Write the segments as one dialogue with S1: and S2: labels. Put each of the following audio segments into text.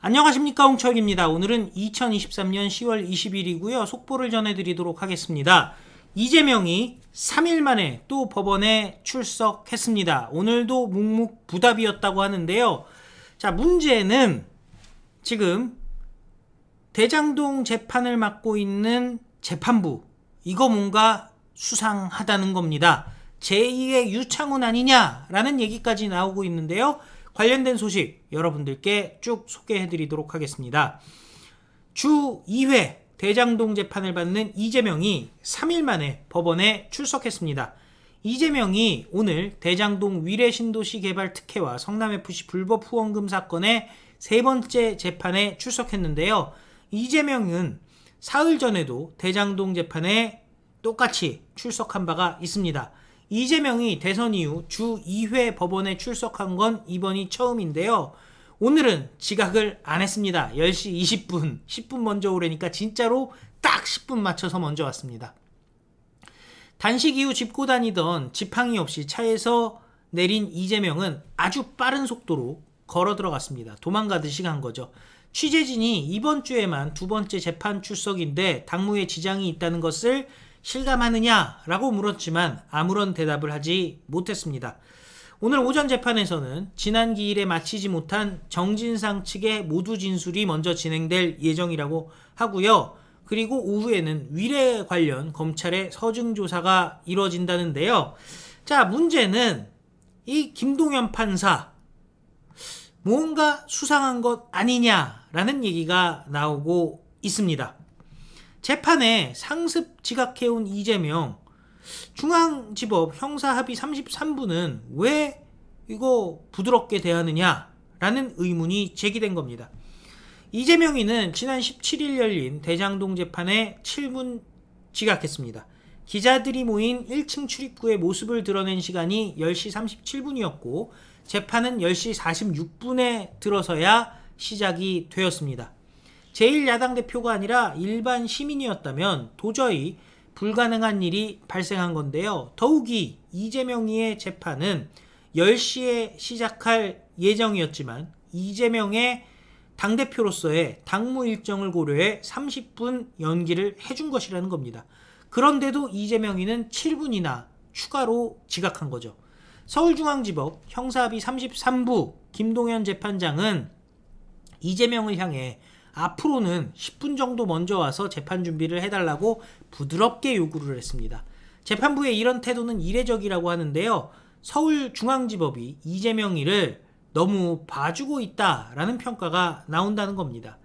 S1: 안녕하십니까 홍철입니다. 오늘은 2023년 10월 20일이고요. 속보를 전해드리도록 하겠습니다. 이재명이 3일 만에 또 법원에 출석했습니다. 오늘도 묵묵부답이었다고 하는데요. 자 문제는 지금 대장동 재판을 맡고 있는 재판부 이거 뭔가 수상하다는 겁니다. 제2의 유창훈 아니냐라는 얘기까지 나오고 있는데요. 관련된 소식 여러분들께 쭉 소개해 드리도록 하겠습니다. 주 2회 대장동 재판을 받는 이재명이 3일 만에 법원에 출석했습니다. 이재명이 오늘 대장동 위례신도시 개발 특혜와 성남FC 불법 후원금 사건의 세 번째 재판에 출석했는데요. 이재명은 사흘 전에도 대장동 재판에 똑같이 출석한 바가 있습니다. 이재명이 대선 이후 주 2회 법원에 출석한 건 이번이 처음인데요. 오늘은 지각을 안 했습니다. 10시 20분, 10분 먼저 오래니까 진짜로 딱 10분 맞춰서 먼저 왔습니다. 단식 이후 짚고 다니던 지팡이 없이 차에서 내린 이재명은 아주 빠른 속도로 걸어 들어갔습니다. 도망가듯이 간 거죠. 취재진이 이번 주에만 두 번째 재판 출석인데 당무에 지장이 있다는 것을 실감하느냐라고 물었지만 아무런 대답을 하지 못했습니다. 오늘 오전 재판에서는 지난 기일에 마치지 못한 정진상 측의 모두 진술이 먼저 진행될 예정이라고 하고요. 그리고 오후에는 위례 관련 검찰의 서증 조사가 이뤄진다는데요. 자, 문제는 이 김동현 판사 뭔가 수상한 것 아니냐라는 얘기가 나오고 있습니다. 재판에 상습 지각해온 이재명 중앙지법 형사합의 33부는 왜 이거 부드럽게 대하느냐라는 의문이 제기된 겁니다. 이재명이는 지난 17일 열린 대장동 재판에 7분 지각했습니다. 기자들이 모인 1층 출입구의 모습을 드러낸 시간이 10시 37분이었고 재판은 10시 46분에 들어서야 시작이 되었습니다. 제1야당 대표가 아니라 일반 시민이었다면 도저히 불가능한 일이 발생한 건데요. 더욱이 이재명의 재판은 10시에 시작할 예정이었지만 이재명의 당대표로서의 당무 일정을 고려해 30분 연기를 해준 것이라는 겁니다. 그런데도 이재명이는 7분이나 추가로 지각한 거죠. 서울중앙지법 형사합의 33부 김동현 재판장은 이재명을 향해 앞으로는 10분 정도 먼저 와서 재판 준비를 해달라고 부드럽게 요구를 했습니다. 재판부의 이런 태도는 이례적이라고 하는데요. 서울중앙지법이 이재명이를 너무 봐주고 있다라는 평가가 나온다는 겁니다.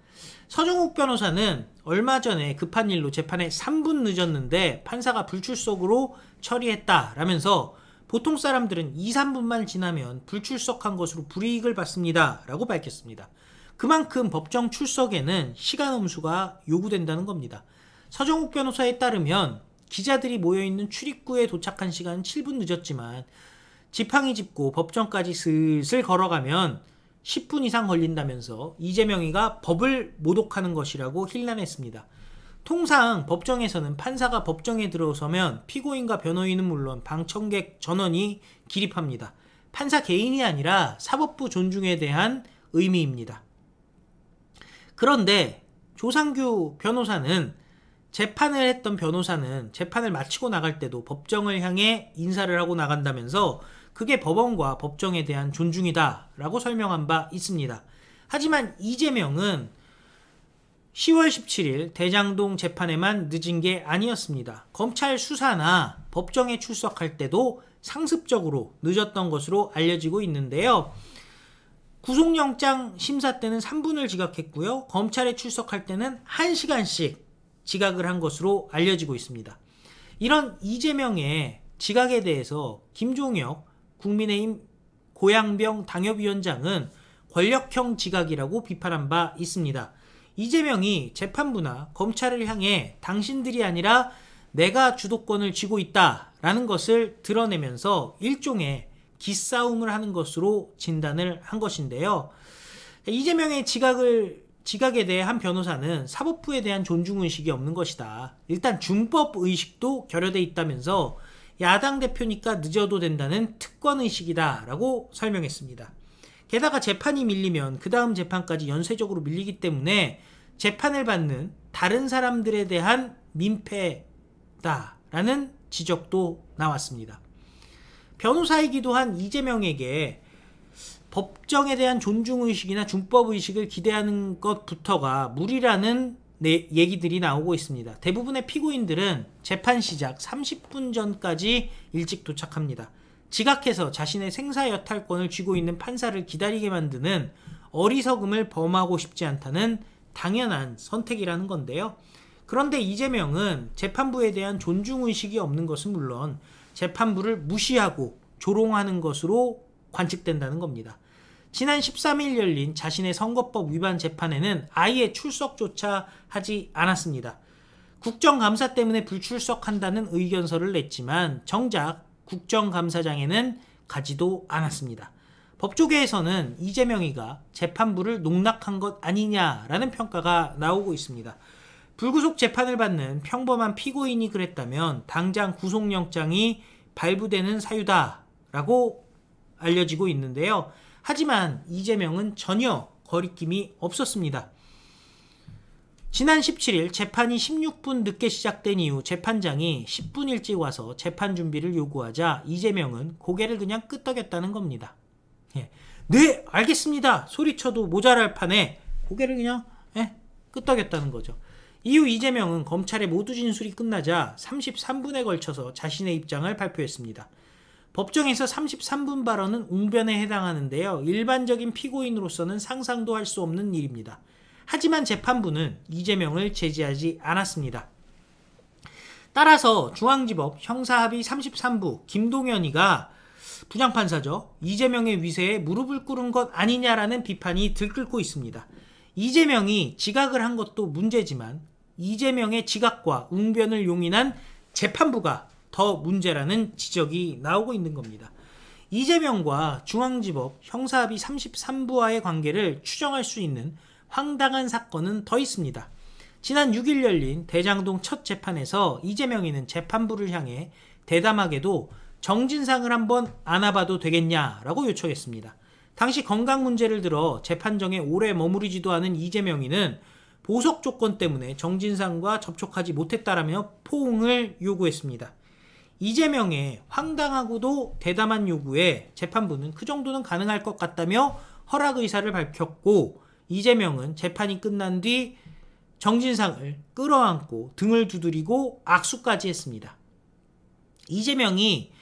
S1: 서정욱 변호사는 얼마 전에 급한 일로 재판에 3분 늦었는데 판사가 불출석으로 처리했다라면서 보통 사람들은 2, 3분만 지나면 불출석한 것으로 불이익을 받습니다. 라고 밝혔습니다. 그만큼 법정 출석에는 시간 음수가 요구된다는 겁니다. 서정욱 변호사에 따르면 기자들이 모여있는 출입구에 도착한 시간 은 7분 늦었지만 지팡이 짚고 법정까지 슬슬 걸어가면 10분 이상 걸린다면서 이재명이가 법을 모독하는 것이라고 힐난했습니다. 통상 법정에서는 판사가 법정에 들어서면 피고인과 변호인은 물론 방청객 전원이 기립합니다. 판사 개인이 아니라 사법부 존중에 대한 의미입니다. 그런데 조상규 변호사는 재판을 했던 변호사는 재판을 마치고 나갈 때도 법정을 향해 인사를 하고 나간다면서 그게 법원과 법정에 대한 존중이다 라고 설명한 바 있습니다. 하지만 이재명은 10월 17일 대장동 재판에만 늦은 게 아니었습니다. 검찰 수사나 법정에 출석할 때도 상습적으로 늦었던 것으로 알려지고 있는데요. 구속영장 심사 때는 3분을 지각했고요. 검찰에 출석할 때는 1시간씩 지각을 한 것으로 알려지고 있습니다. 이런 이재명의 지각에 대해서 김종혁 국민의힘 고양병 당협위원장은 권력형 지각이라고 비판한 바 있습니다. 이재명이 재판부나 검찰을 향해 당신들이 아니라 내가 주도권을 쥐고 있다라는 것을 드러내면서 일종의 기싸움을 하는 것으로 진단을 한 것인데요. 이재명의 지각을 지각에 대해 한 변호사는 사법부에 대한 존중의식이 없는 것이다. 일단 준법의식도 결여돼 있다면서 야당 대표니까 늦어도 된다는 특권의식이다 라고 설명했습니다. 게다가 재판이 밀리면 그 다음 재판까지 연쇄적으로 밀리기 때문에 재판을 받는 다른 사람들에 대한 민폐다 라는 지적도 나왔습니다. 변호사이기도 한 이재명에게 법정에 대한 존중의식이나 준법의식을 기대하는 것부터가 무리라는 네, 얘기들이 나오고 있습니다. 대부분의 피고인들은 재판 시작 30분 전까지 일찍 도착합니다. 지각해서 자신의 생사여탈권을 쥐고 있는 판사를 기다리게 만드는 어리석음을 범하고 싶지 않다는 당연한 선택이라는 건데요. 그런데 이재명은 재판부에 대한 존중의식이 없는 것은 물론 재판부를 무시하고 조롱하는 것으로 관측된다는 겁니다. 지난 13일 열린 자신의 선거법 위반 재판에는 아예 출석조차 하지 않았습니다. 국정감사 때문에 불출석한다는 의견서를 냈지만 정작 국정감사장에는 가지도 않았습니다. 법조계에서는 이재명이가 재판부를 농락한 것 아니냐라는 평가가 나오고 있습니다. 불구속 재판을 받는 평범한 피고인이 그랬다면 당장 구속영장이 발부되는 사유다라고 알려지고 있는데요. 하지만 이재명은 전혀 거리낌이 없었습니다. 지난 17일 재판이 16분 늦게 시작된 이후 재판장이 10분 일찍 와서 재판 준비를 요구하자 이재명은 고개를 그냥 끄덕였다는 겁니다. 예. 네, 알겠습니다. 소리쳐도 모자랄 판에 고개를 그냥 예, 끄덕였다는 거죠. 이후 이재명은 검찰의 모두 진술이 끝나자 33분에 걸쳐서 자신의 입장을 발표했습니다. 법정에서 33분 발언은 웅변에 해당하는데요. 일반적인 피고인으로서는 상상도 할 수 없는 일입니다. 하지만 재판부는 이재명을 제지하지 않았습니다. 따라서 중앙지법 형사합의 33부 김동현이가 부장판사죠. 이재명의 위세에 무릎을 꿇은 것 아니냐라는 비판이 들끓고 있습니다. 이재명이 지각을 한 것도 문제지만 이재명의 지각과 응변을 용인한 재판부가 더 문제라는 지적이 나오고 있는 겁니다. 이재명과 중앙지법 형사합의 33부와의 관계를 추정할 수 있는 황당한 사건은 더 있습니다. 지난 6일 열린 대장동 첫 재판에서 이재명이는 재판부를 향해 대담하게도 정진상을 한번 안아봐도 되겠냐라고 요청했습니다. 당시 건강 문제를 들어 재판정에 오래 머무르지도 않은 이재명이는 보석 조건 때문에 정진상과 접촉하지 못했다라며 포옹을 요구했습니다. 이재명의 황당하고도 대담한 요구에 재판부는 그 정도는 가능할 것 같다며 허락 의사를 밝혔고 이재명은 재판이 끝난 뒤 정진상을 끌어안고 등을 두드리고 악수까지 했습니다. 이재명이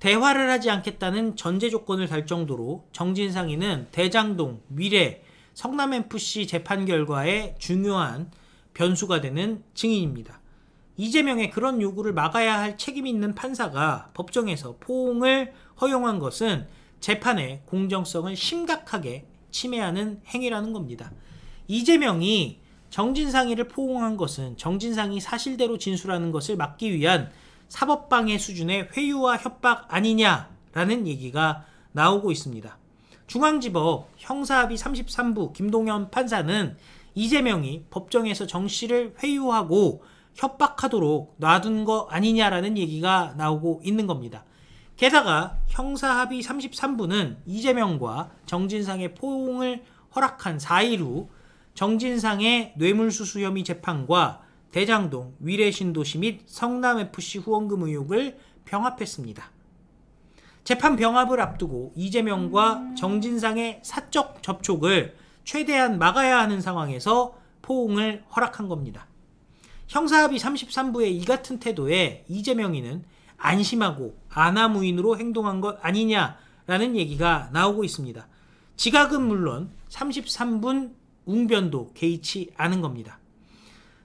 S1: 대화를 하지 않겠다는 전제 조건을 달 정도로 정진상이는 대장동, 미래, 성남FC 재판 결과에 중요한 변수가 되는 증인입니다. 이재명의 그런 요구를 막아야 할 책임이 있는 판사가 법정에서 포옹을 허용한 것은 재판의 공정성을 심각하게 침해하는 행위라는 겁니다. 이재명이 정진상의를 포옹한 것은 정진상이 사실대로 진술하는 것을 막기 위한 사법방해 수준의 회유와 협박 아니냐라는 얘기가 나오고 있습니다. 중앙지법 형사합의 33부 김동현 판사는 이재명이 법정에서 정 씨를 회유하고 협박하도록 놔둔 거 아니냐라는 얘기가 나오고 있는 겁니다. 게다가 형사합의 33부는 이재명과 정진상의 포옹을 허락한 4일 후 정진상의 뇌물수수 혐의 재판과 대장동 위례신도시 및 성남FC 후원금 의혹을 병합했습니다. 재판 병합을 앞두고 이재명과 정진상의 사적 접촉을 최대한 막아야 하는 상황에서 포옹을 허락한 겁니다. 형사합의 33부의 이 같은 태도에 이재명이는 안심하고 아나무인으로 행동한 것 아니냐라는 얘기가 나오고 있습니다. 지각은 물론 33분 웅변도 개의치 않은 겁니다.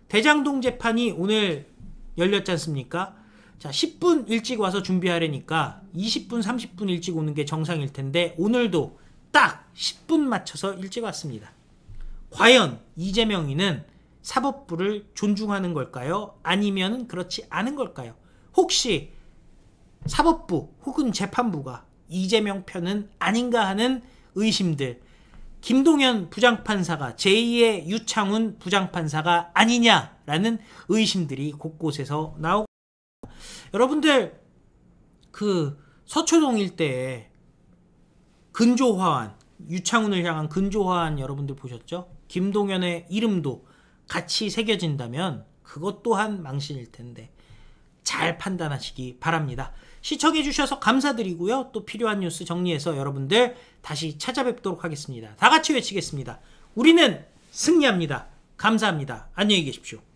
S1: 대장동 재판이 오늘 열렸지 않습니까? 자 10분 일찍 와서 준비하려니까 20분 30분 일찍 오는 게 정상일 텐데 오늘도 딱 10분 맞춰서 일찍 왔습니다. 과연 이재명이는 사법부를 존중하는 걸까요? 아니면 그렇지 않은 걸까요? 혹시 사법부 혹은 재판부가 이재명 편은 아닌가 하는 의심들 김동현 부장판사가 제2의 유창훈 부장판사가 아니냐라는 의심들이 곳곳에서 나오고 여러분들 그 서초동 일대에 근조화환 유창훈을 향한 근조화환 여러분들 보셨죠? 김동연의 이름도 같이 새겨진다면 그것 또한 망신일 텐데 잘 판단하시기 바랍니다. 시청해 주셔서 감사드리고요. 또 필요한 뉴스 정리해서 여러분들 다시 찾아뵙도록 하겠습니다. 다 같이 외치겠습니다. 우리는 승리합니다. 감사합니다. 안녕히 계십시오.